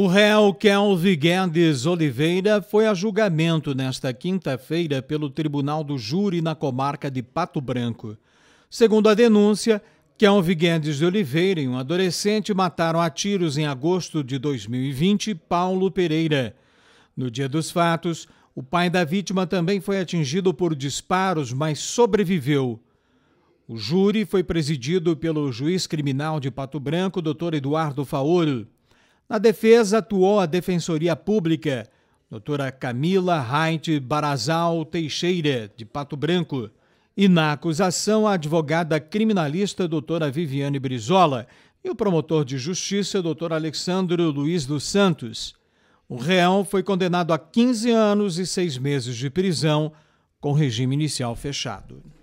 O réu Kelvin Guedes Oliveira foi a julgamento nesta quinta-feira pelo Tribunal do Júri na comarca de Pato Branco. Segundo a denúncia, Kelvin Guedes de Oliveira e um adolescente mataram a tiros em agosto de 2020 Paulo Pereira. No dia dos fatos, o pai da vítima também foi atingido por disparos, mas sobreviveu. O júri foi presidido pelo juiz criminal de Pato Branco, Dr. Eduardo Faoro. Na defesa atuou a Defensoria Pública, doutora Camila Reint Barazal Teixeira, de Pato Branco, e na acusação a advogada criminalista doutora Viviane Brizola e o promotor de justiça doutor Alexandro Luiz dos Santos. O réu foi condenado a 15 anos e seis meses de prisão, com regime inicial fechado.